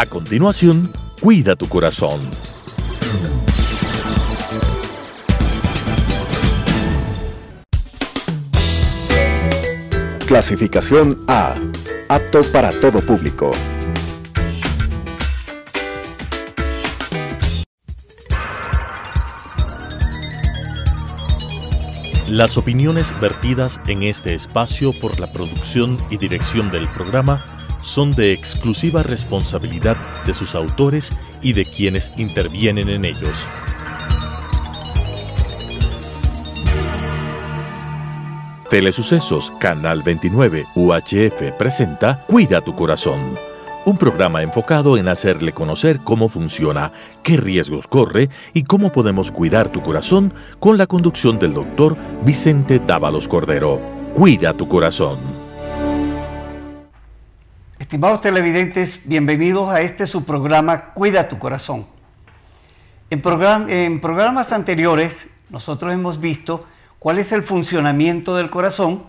A continuación, Cuida tu corazón. Clasificación A. Apto para todo público. Las opiniones vertidas en este espacio por la producción y dirección del programa son de exclusiva responsabilidad de sus autores y de quienes intervienen en ellos. Telesucesos, Canal 29, UHF presenta Cuida tu corazón. Un programa enfocado en hacerle conocer cómo funciona, qué riesgos corre y cómo podemos cuidar tu corazón con la conducción del doctor Vicente Dávalos Cordero. Cuida tu corazón. Estimados televidentes, bienvenidos a este su programa Cuida tu corazón. En, en programas anteriores nosotros hemos visto cuál es el funcionamiento del corazón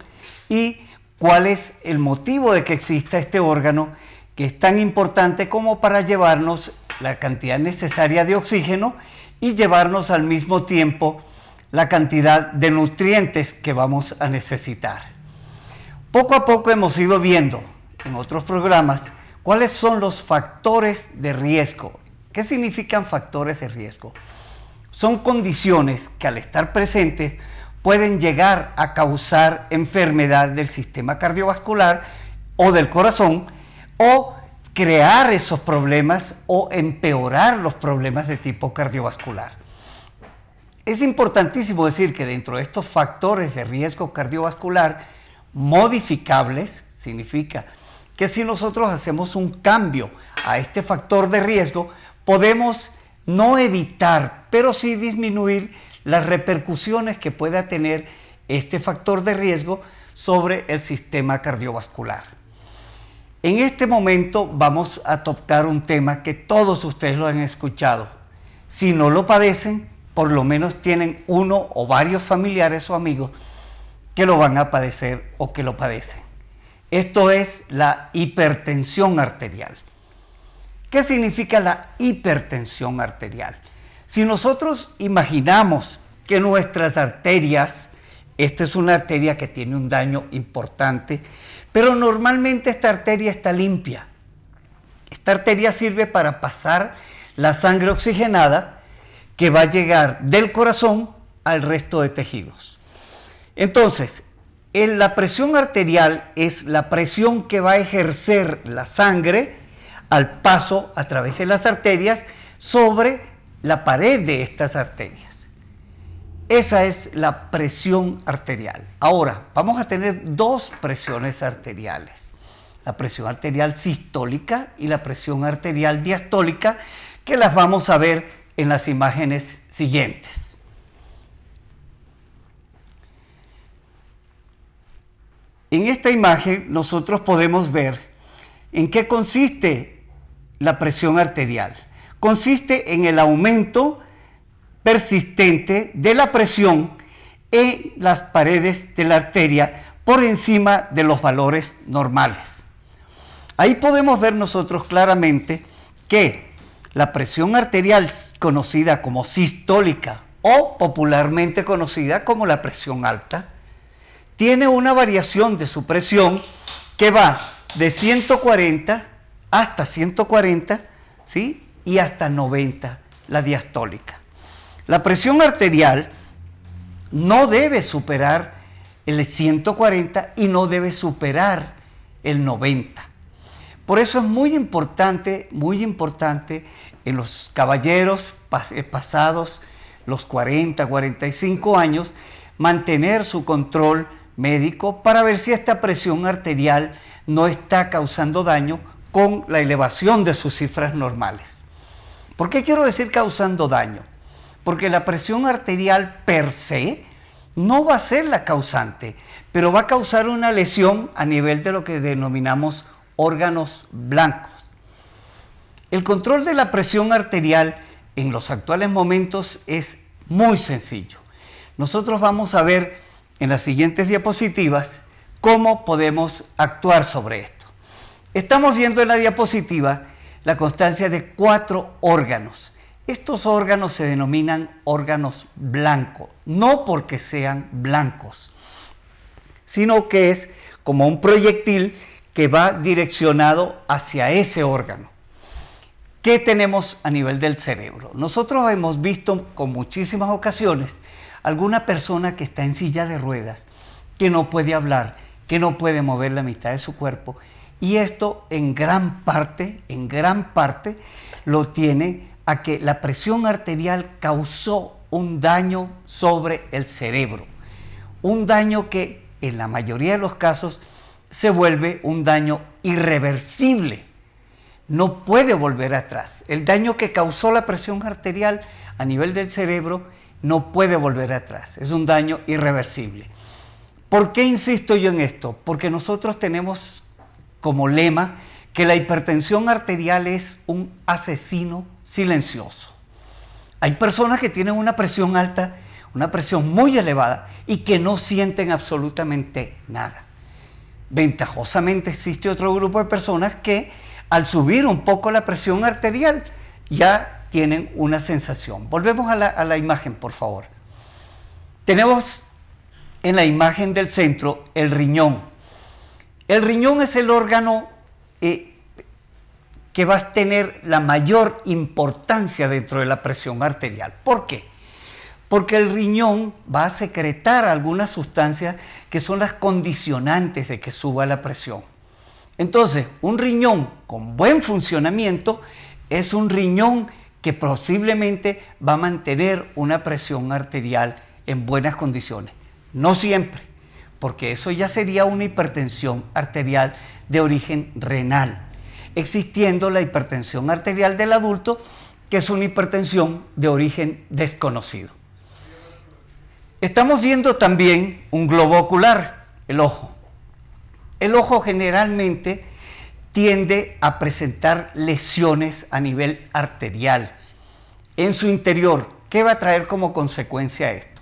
y cuál es el motivo de que exista este órgano que es tan importante como para llevarnos la cantidad necesaria de oxígeno y llevarnos al mismo tiempo la cantidad de nutrientes que vamos a necesitar. Poco a poco hemos ido viendo en otros programas cuáles son los factores de riesgo. ¿Qué significan factores de riesgo? Son condiciones que al estar presentes pueden llegar a causar enfermedad del sistema cardiovascular o del corazón o crear esos problemas o empeorar los problemas de tipo cardiovascular. Es importantísimo decir que dentro de estos factores de riesgo cardiovascular modificables, significa que si nosotros hacemos un cambio a este factor de riesgo, podemos no evitar, pero sí disminuir las repercusiones que pueda tener este factor de riesgo sobre el sistema cardiovascular. En este momento vamos a tocar un tema que todos ustedes lo han escuchado. Si no lo padecen, por lo menos tienen uno o varios familiares o amigos que lo van a padecer o que lo padecen. Esto es la hipertensión arterial. ¿Qué significa la hipertensión arterial? Si nosotros imaginamos que nuestras arterias, esta es una arteria que tiene un daño importante, pero normalmente esta arteria está limpia. Esta arteria sirve para pasar la sangre oxigenada que va a llegar del corazón al resto de tejidos. Entonces, la presión arterial es la presión que va a ejercer la sangre al paso a través de las arterias sobre la pared de estas arterias. Esa es la presión arterial. Ahora, vamos a tener dos presiones arteriales. La presión arterial sistólica y la presión arterial diastólica, que las vamos a ver en las imágenes siguientes. En esta imagen nosotros podemos ver en qué consiste la presión arterial. Consiste en el aumento persistente de la presión en las paredes de la arteria por encima de los valores normales. Ahí podemos ver nosotros claramente que la presión arterial conocida como sistólica o popularmente conocida como la presión alta tiene una variación de su presión que va de 140 hasta 140 ¿sí? y hasta 90, la diastólica. La presión arterial no debe superar el 140 y no debe superar el 90. Por eso es muy importante, muy importante en los caballeros eh, pasados los 40, 45 años, mantener su control médico para ver si esta presión arterial no está causando daño con la elevación de sus cifras normales. ¿Por qué quiero decir causando daño? Porque la presión arterial per se no va a ser la causante, pero va a causar una lesión a nivel de lo que denominamos órganos blancos. El control de la presión arterial en los actuales momentos es muy sencillo. Nosotros vamos a ver en las siguientes diapositivas cómo podemos actuar sobre esto. Estamos viendo en la diapositiva la constancia de cuatro órganos. Estos órganos se denominan órganos blancos, no porque sean blancos, sino que es como un proyectil que va direccionado hacia ese órgano. ¿Qué tenemos a nivel del cerebro? Nosotros hemos visto con muchísimas ocasiones alguna persona que está en silla de ruedas, que no puede hablar, que no puede mover la mitad de su cuerpo. Y esto en gran parte, en gran parte, lo tiene a que la presión arterial causó un daño sobre el cerebro. Un daño que en la mayoría de los casos se vuelve un daño irreversible. No puede volver atrás. El daño que causó la presión arterial a nivel del cerebro no puede volver atrás, es un daño irreversible. ¿Por qué insisto yo en esto? Porque nosotros tenemos como lema que la hipertensión arterial es un asesino silencioso. Hay personas que tienen una presión alta, una presión muy elevada y que no sienten absolutamente nada. Ventajosamente existe otro grupo de personas que al subir un poco la presión arterial ya tienen una sensación. Volvemos a la, imagen, por favor. Tenemos en la imagen del centro el riñón. El riñón es el órgano eh, que va a tener la mayor importancia dentro de la presión arterial. ¿Por qué? Porque el riñón va a secretar algunas sustancias que son las condicionantes de que suba la presión. Entonces, un riñón con buen funcionamiento es un riñón que posiblemente va a mantener una presión arterial en buenas condiciones. No siempre, porque eso ya sería una hipertensión arterial de origen renal, existiendo la hipertensión arterial del adulto, que es una hipertensión de origen desconocido. Estamos viendo también un globo ocular, el ojo. El ojo generalmente tiende a presentar lesiones a nivel arterial en su interior. ¿Qué va a traer como consecuencia esto?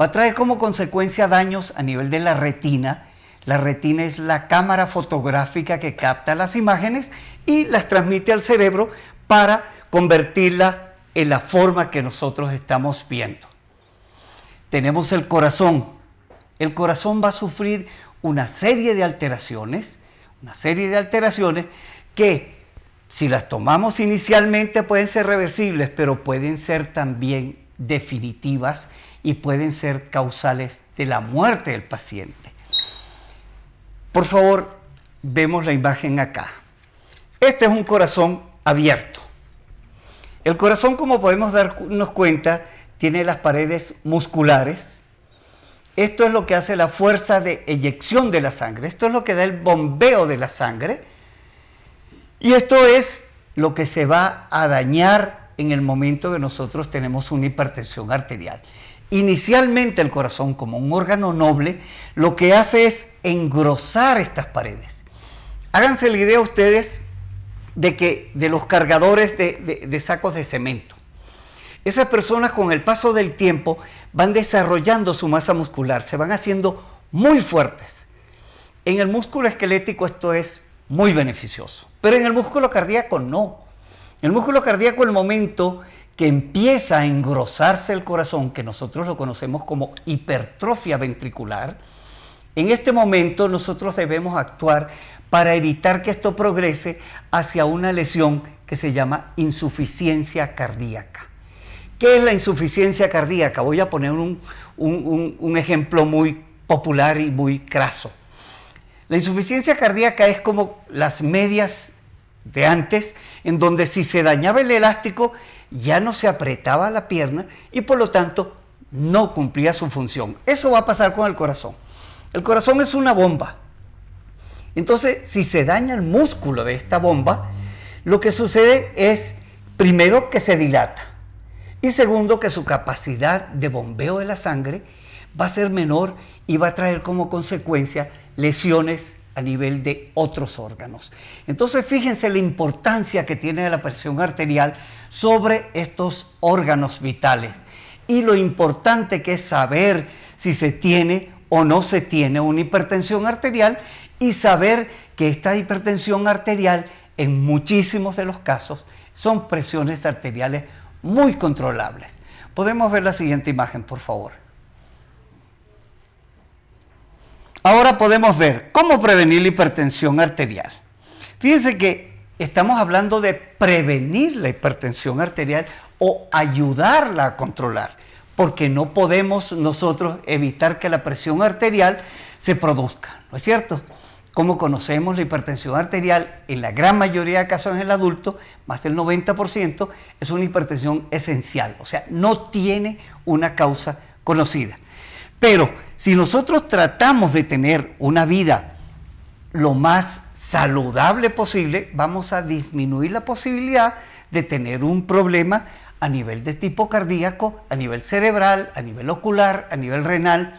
Va a traer como consecuencia daños a nivel de la retina. La retina es la cámara fotográfica que capta las imágenes y las transmite al cerebro para convertirla en la forma que nosotros estamos viendo. Tenemos el corazón. El corazón va a sufrir una serie de alteraciones una serie de alteraciones que si las tomamos inicialmente pueden ser reversibles, pero pueden ser también definitivas y pueden ser causales de la muerte del paciente. Por favor, vemos la imagen acá. Este es un corazón abierto. El corazón, como podemos darnos cuenta, tiene las paredes musculares, esto es lo que hace la fuerza de eyección de la sangre, esto es lo que da el bombeo de la sangre y esto es lo que se va a dañar en el momento que nosotros tenemos una hipertensión arterial. Inicialmente el corazón, como un órgano noble, lo que hace es engrosar estas paredes. Háganse la idea ustedes de que de los cargadores de sacos de cemento. Esas personas con el paso del tiempo van desarrollando su masa muscular, se van haciendo muy fuertes. En el músculo esquelético esto es muy beneficioso, pero en el músculo cardíaco no. el músculo cardíaco el momento que empieza a engrosarse el corazón, que nosotros lo conocemos como hipertrofia ventricular, en este momento nosotros debemos actuar para evitar que esto progrese hacia una lesión que se llama insuficiencia cardíaca. ¿Qué es la insuficiencia cardíaca? Voy a poner un, un ejemplo muy popular y muy craso. La insuficiencia cardíaca es como las medias de antes, en donde si se dañaba el elástico ya no se apretaba la pierna y por lo tanto no cumplía su función. Eso va a pasar con el corazón. El corazón es una bomba. Entonces, si se daña el músculo de esta bomba, lo que sucede es primero que se dilata. Y segundo, que su capacidad de bombeo de la sangre va a ser menor y va a traer como consecuencia lesiones a nivel de otros órganos. Entonces fíjense la importancia que tiene la presión arterial sobre estos órganos vitales y lo importante que es saber si se tiene o no se tiene una hipertensión arterial y saber que esta hipertensión arterial en muchísimos de los casos son presiones arteriales muy controlables. Podemos ver la siguiente imagen, por favor. Ahora podemos ver cómo prevenir la hipertensión arterial. Fíjense que estamos hablando de prevenir la hipertensión arterial o ayudarla a controlar, porque no podemos nosotros evitar que la presión arterial se produzca, ¿no es cierto? Como conocemos, la hipertensión arterial, en la gran mayoría de casos en el adulto, más del 90%, es una hipertensión esencial, o sea, no tiene una causa conocida. Pero si nosotros tratamos de tener una vida lo más saludable posible, vamos a disminuir la posibilidad de tener un problema a nivel de tipo cardíaco, a nivel cerebral, a nivel ocular, a nivel renal.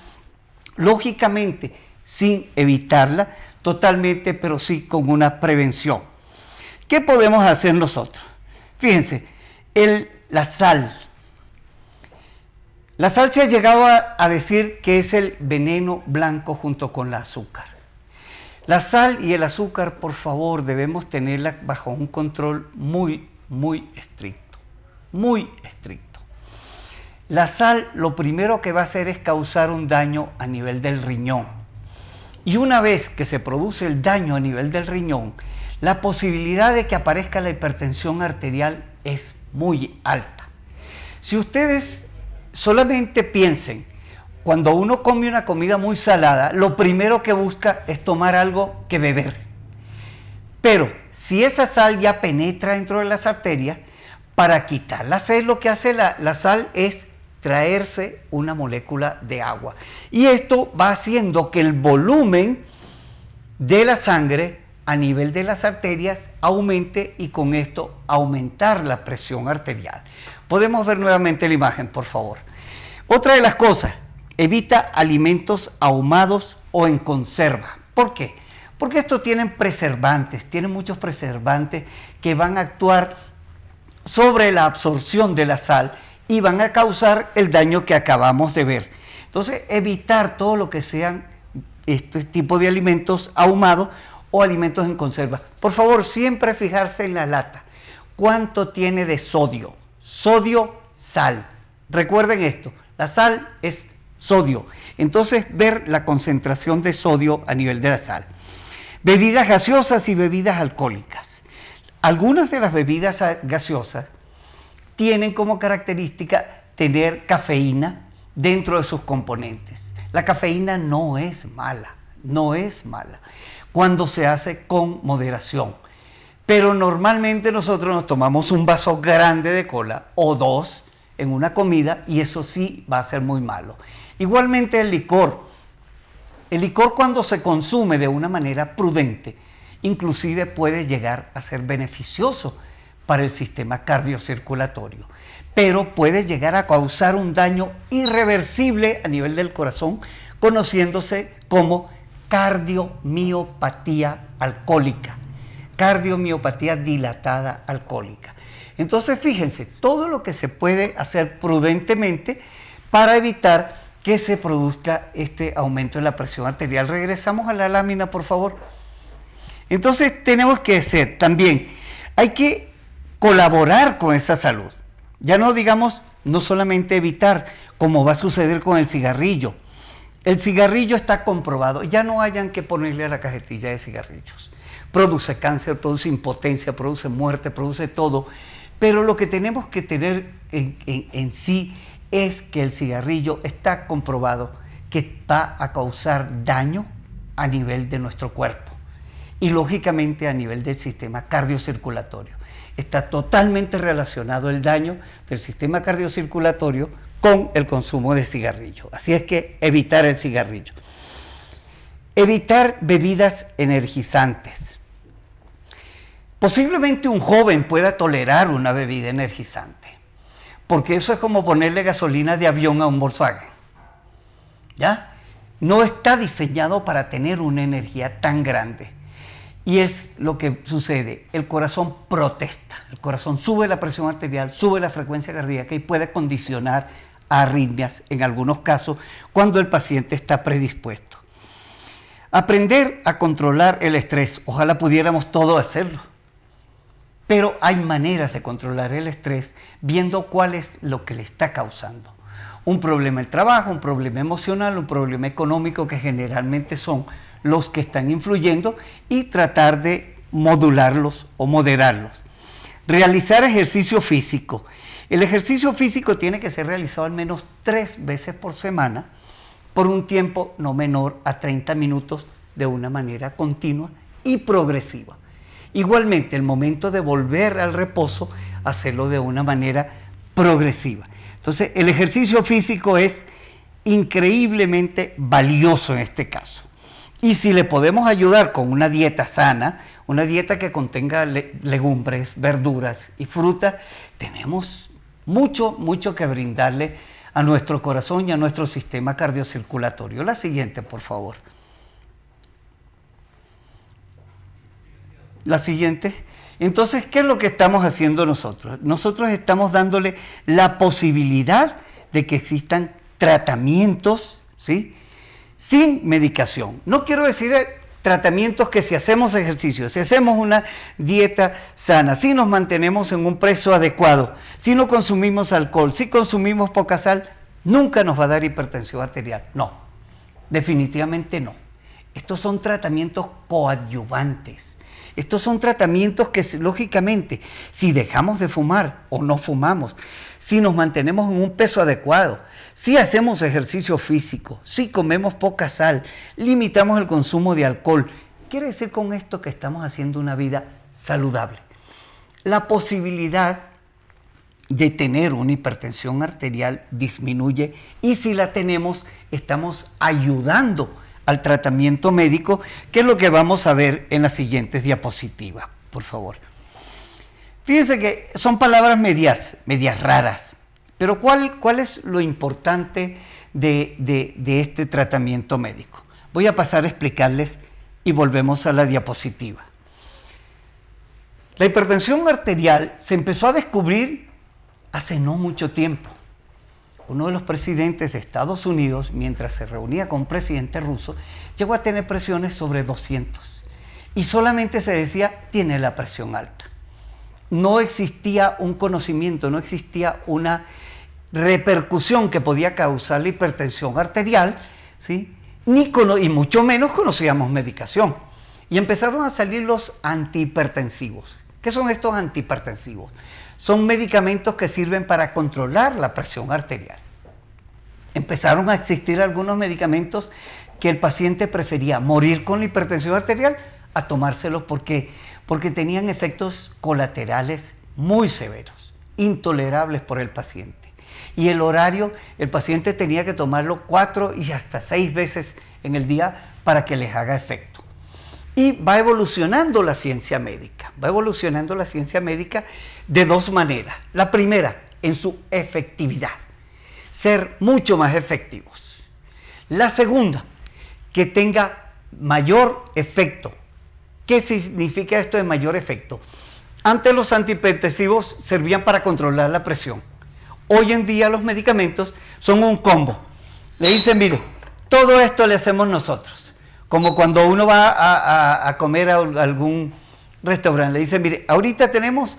Lógicamente, sin evitarla, totalmente, pero sí con una prevención. ¿Qué podemos hacer nosotros? Fíjense, el, la sal. La sal se ha llegado a, a decir que es el veneno blanco junto con el azúcar. La sal y el azúcar, por favor, debemos tenerla bajo un control muy, muy estricto. Muy estricto. La sal lo primero que va a hacer es causar un daño a nivel del riñón y una vez que se produce el daño a nivel del riñón, la posibilidad de que aparezca la hipertensión arterial es muy alta. Si ustedes solamente piensen, cuando uno come una comida muy salada, lo primero que busca es tomar algo que beber. Pero si esa sal ya penetra dentro de las arterias, para quitarla, la sed, lo que hace la sal es traerse una molécula de agua. Y esto va haciendo que el volumen de la sangre a nivel de las arterias aumente y con esto aumentar la presión arterial. Podemos ver nuevamente la imagen, por favor. Otra de las cosas, evita alimentos ahumados o en conserva. ¿Por qué? Porque estos tienen preservantes, tienen muchos preservantes que van a actuar sobre la absorción de la sal y van a causar el daño que acabamos de ver. Entonces, evitar todo lo que sean este tipo de alimentos ahumados o alimentos en conserva. Por favor, siempre fijarse en la lata. ¿Cuánto tiene de sodio? Sodio, sal. Recuerden esto, la sal es sodio. Entonces, ver la concentración de sodio a nivel de la sal. Bebidas gaseosas y bebidas alcohólicas. Algunas de las bebidas gaseosas tienen como característica tener cafeína dentro de sus componentes. La cafeína no es mala, no es mala, cuando se hace con moderación. Pero normalmente nosotros nos tomamos un vaso grande de cola o dos en una comida y eso sí va a ser muy malo. Igualmente el licor. El licor cuando se consume de una manera prudente, inclusive puede llegar a ser beneficioso para el sistema cardiocirculatorio, pero puede llegar a causar un daño irreversible a nivel del corazón, conociéndose como cardiomiopatía alcohólica, cardiomiopatía dilatada alcohólica. Entonces, fíjense, todo lo que se puede hacer prudentemente para evitar que se produzca este aumento en la presión arterial. Regresamos a la lámina, por favor. Entonces, tenemos que hacer también, hay que colaborar con esa salud. Ya no digamos, no solamente evitar, como va a suceder con el cigarrillo. El cigarrillo está comprobado, ya no hayan que ponerle a la cajetilla de cigarrillos. Produce cáncer, produce impotencia, produce muerte, produce todo. Pero lo que tenemos que tener en, en sí es que el cigarrillo está comprobado que va a causar daño a nivel de nuestro cuerpo y lógicamente a nivel del sistema cardiocirculatorio está totalmente relacionado el daño del sistema cardiocirculatorio con el consumo de cigarrillo. Así es que evitar el cigarrillo. Evitar bebidas energizantes. Posiblemente un joven pueda tolerar una bebida energizante, porque eso es como ponerle gasolina de avión a un Volkswagen. ¿Ya? No está diseñado para tener una energía tan grande. Y es lo que sucede. El corazón protesta. El corazón sube la presión arterial, sube la frecuencia cardíaca y puede condicionar arritmias en algunos casos cuando el paciente está predispuesto. Aprender a controlar el estrés. Ojalá pudiéramos todos hacerlo. Pero hay maneras de controlar el estrés viendo cuál es lo que le está causando. Un problema el trabajo, un problema emocional, un problema económico que generalmente son los que están influyendo y tratar de modularlos o moderarlos. Realizar ejercicio físico. El ejercicio físico tiene que ser realizado al menos tres veces por semana por un tiempo no menor a 30 minutos de una manera continua y progresiva. Igualmente, el momento de volver al reposo, hacerlo de una manera progresiva. Entonces, el ejercicio físico es increíblemente valioso en este caso. Y si le podemos ayudar con una dieta sana, una dieta que contenga legumbres, verduras y frutas, tenemos mucho, mucho que brindarle a nuestro corazón y a nuestro sistema cardiocirculatorio. La siguiente, por favor. La siguiente. Entonces, ¿qué es lo que estamos haciendo nosotros? Nosotros estamos dándole la posibilidad de que existan tratamientos, ¿sí? sin medicación. No quiero decir eh, tratamientos que si hacemos ejercicio, si hacemos una dieta sana, si nos mantenemos en un peso adecuado, si no consumimos alcohol, si consumimos poca sal, nunca nos va a dar hipertensión arterial. No, definitivamente no. Estos son tratamientos coadyuvantes. Estos son tratamientos que, lógicamente, si dejamos de fumar o no fumamos, si nos mantenemos en un peso adecuado, si hacemos ejercicio físico, si comemos poca sal, limitamos el consumo de alcohol, quiere decir con esto que estamos haciendo una vida saludable. La posibilidad de tener una hipertensión arterial disminuye y si la tenemos estamos ayudando al tratamiento médico, que es lo que vamos a ver en las siguientes diapositivas, por favor. Fíjense que son palabras medias, medias raras. Pero ¿cuál, cuál es lo importante de, de este tratamiento médico? Voy a pasar a explicarles y volvemos a la diapositiva. La hipertensión arterial se empezó a descubrir hace no mucho tiempo. Uno de los presidentes de Estados Unidos, mientras se reunía con un presidente ruso, llegó a tener presiones sobre 200 y solamente se decía tiene la presión alta. No existía un conocimiento, no existía una repercusión que podía causar la hipertensión arterial, ¿sí? y mucho menos conocíamos medicación. Y empezaron a salir los antihipertensivos. ¿Qué son estos antihipertensivos? Son medicamentos que sirven para controlar la presión arterial. Empezaron a existir algunos medicamentos que el paciente prefería morir con la hipertensión arterial a tomárselos porque, porque tenían efectos colaterales muy severos, intolerables por el paciente y el horario, el paciente tenía que tomarlo cuatro y hasta seis veces en el día para que les haga efecto. Y va evolucionando la ciencia médica, va evolucionando la ciencia médica de dos maneras. La primera, en su efectividad, ser mucho más efectivos. La segunda, que tenga mayor efecto. ¿Qué significa esto de mayor efecto? Antes los antihipertensivos servían para controlar la presión Hoy en día los medicamentos son un combo. Le dicen, mire, todo esto le hacemos nosotros. Como cuando uno va a, comer a algún restaurante, le dicen, mire, ahorita tenemos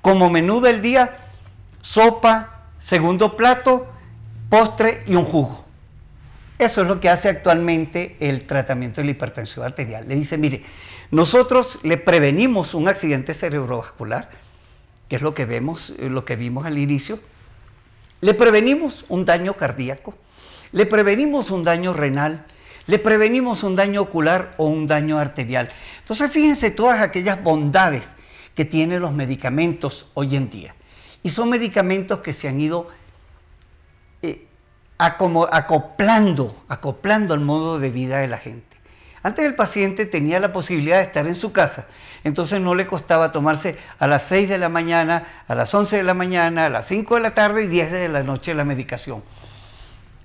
como menú del día sopa, segundo plato, postre y un jugo. Eso es lo que hace actualmente el tratamiento de la hipertensión arterial. Le dice, mire, nosotros le prevenimos un accidente cerebrovascular, que es lo que vemos, lo que vimos al inicio, le prevenimos un daño cardíaco, le prevenimos un daño renal, le prevenimos un daño ocular o un daño arterial. Entonces fíjense todas aquellas bondades que tienen los medicamentos hoy en día. Y son medicamentos que se han ido eh, acoplando, acoplando al modo de vida de la gente. Antes el paciente tenía la posibilidad de estar en su casa, entonces no le costaba tomarse a las 6 de la mañana, a las 11 de la mañana, a las 5 de la tarde y 10 de la noche la medicación.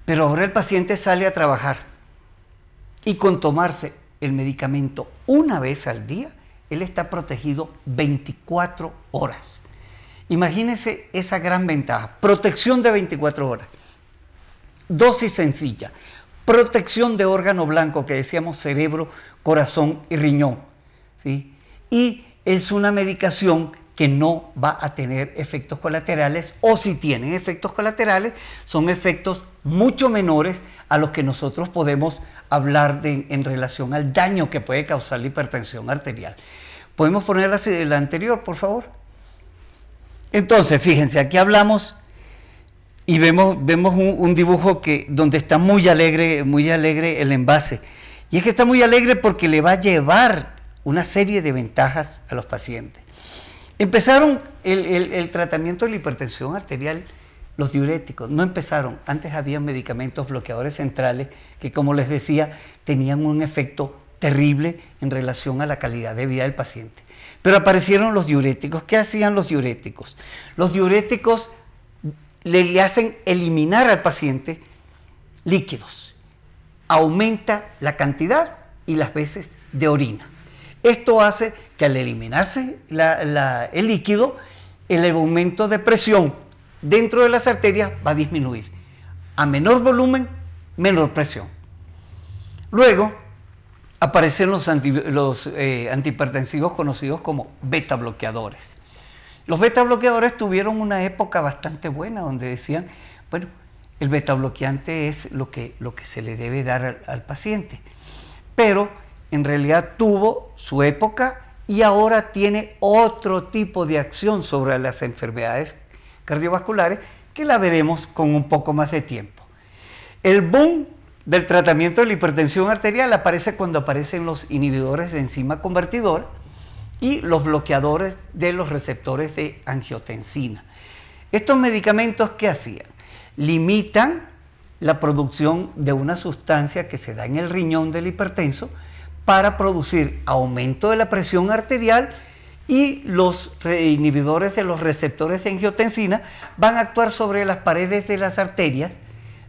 Pero ahora el paciente sale a trabajar y con tomarse el medicamento una vez al día, él está protegido 24 horas. Imagínense esa gran ventaja, protección de 24 horas. Dosis sencilla protección de órgano blanco, que decíamos cerebro, corazón y riñón. ¿sí? Y es una medicación que no va a tener efectos colaterales o si tienen efectos colaterales son efectos mucho menores a los que nosotros podemos hablar en relación al daño que puede causar la hipertensión arterial. ¿Podemos poner la, la anterior, por favor? Entonces, fíjense, aquí hablamos y vemos, vemos un, dibujo que, donde está muy alegre, muy alegre el envase. Y es que está muy alegre porque le va a llevar una serie de ventajas a los pacientes. Empezaron el, el tratamiento de la hipertensión arterial, los diuréticos, no empezaron. Antes había medicamentos bloqueadores centrales que, como les decía, tenían un efecto terrible en relación a la calidad de vida del paciente. Pero aparecieron los diuréticos. ¿Qué hacían los diuréticos? Los diuréticos le, hacen eliminar al paciente líquidos. Aumenta la cantidad y las veces de orina. Esto hace que al eliminarse el líquido, el aumento de presión dentro de las arterias va a disminuir. A menor volumen, menor presión. Luego aparecen los, eh, antihipertensivos conocidos como beta bloqueadores. Los beta bloqueadores tuvieron una época bastante buena donde decían, bueno, el beta bloqueante es lo que, lo que se le debe dar al, paciente. Pero en realidad tuvo su época y ahora tiene otro tipo de acción sobre las enfermedades cardiovasculares que la veremos con un poco más de tiempo. El boom del tratamiento de la hipertensión arterial aparece cuando aparecen los inhibidores de enzima convertidora y los bloqueadores de los receptores de angiotensina. Estos medicamentos, ¿qué hacían? Limitan la producción de una sustancia que se da en el riñón del hipertenso para producir aumento de la presión arterial y los inhibidores de los receptores de angiotensina van a actuar sobre las paredes de las arterias,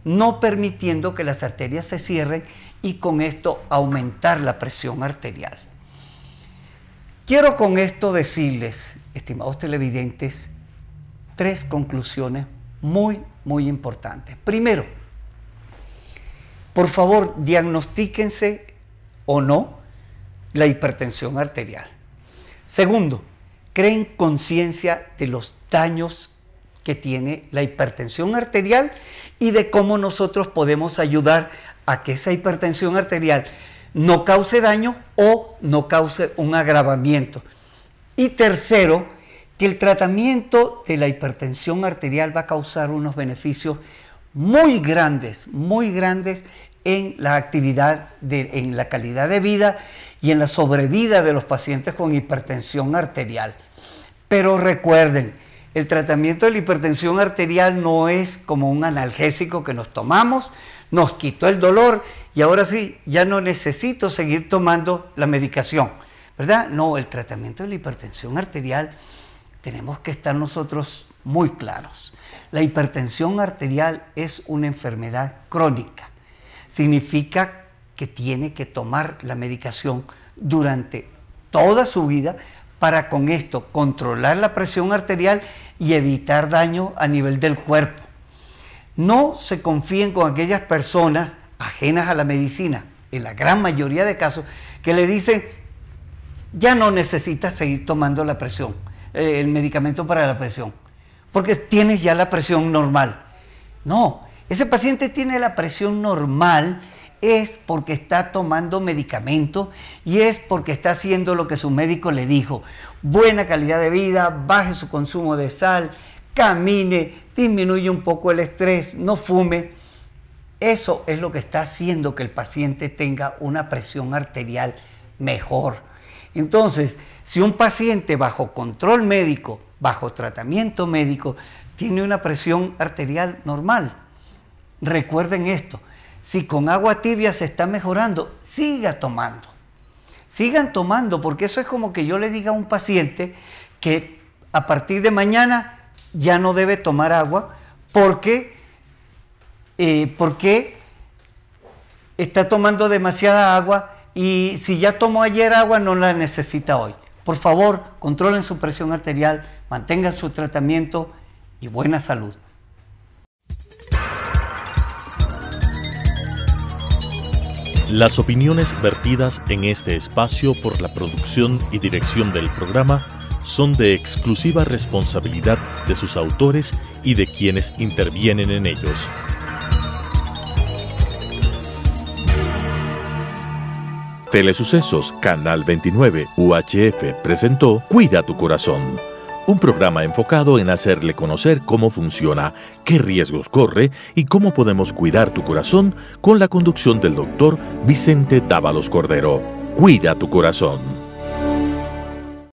no permitiendo que las arterias se cierren y con esto aumentar la presión arterial. Quiero con esto decirles, estimados televidentes, tres conclusiones muy, muy importantes. Primero, por favor, diagnostiquense o no la hipertensión arterial. Segundo, creen conciencia de los daños que tiene la hipertensión arterial y de cómo nosotros podemos ayudar a que esa hipertensión arterial no cause daño o no cause un agravamiento. Y tercero, que el tratamiento de la hipertensión arterial va a causar unos beneficios muy grandes, muy grandes en la actividad, de, en la calidad de vida y en la sobrevida de los pacientes con hipertensión arterial. Pero recuerden, el tratamiento de la hipertensión arterial no es como un analgésico que nos tomamos, nos quitó el dolor y ahora sí, ya no necesito seguir tomando la medicación, ¿verdad? No, el tratamiento de la hipertensión arterial tenemos que estar nosotros muy claros. La hipertensión arterial es una enfermedad crónica. Significa que tiene que tomar la medicación durante toda su vida para con esto controlar la presión arterial y evitar daño a nivel del cuerpo. No se confíen con aquellas personas ajenas a la medicina, en la gran mayoría de casos, que le dicen, ya no necesitas seguir tomando la presión, eh, el medicamento para la presión, porque tienes ya la presión normal. No, ese paciente tiene la presión normal es porque está tomando medicamento y es porque está haciendo lo que su médico le dijo. Buena calidad de vida, baje su consumo de sal, camine, disminuye un poco el estrés, no fume. Eso es lo que está haciendo que el paciente tenga una presión arterial mejor. Entonces, si un paciente bajo control médico, bajo tratamiento médico, tiene una presión arterial normal, recuerden esto, si con agua tibia se está mejorando, siga tomando. Sigan tomando, porque eso es como que yo le diga a un paciente que a partir de mañana ya no debe tomar agua porque, eh, porque está tomando demasiada agua y si ya tomó ayer agua no la necesita hoy. Por favor, controlen su presión arterial, mantengan su tratamiento y buena salud. Las opiniones vertidas en este espacio por la producción y dirección del programa son de exclusiva responsabilidad de sus autores y de quienes intervienen en ellos. Telesucesos, Canal 29, UHF presentó Cuida tu corazón un programa enfocado en hacerle conocer cómo funciona, qué riesgos corre y cómo podemos cuidar tu corazón con la conducción del doctor Vicente Dávalos Cordero. Cuida tu corazón.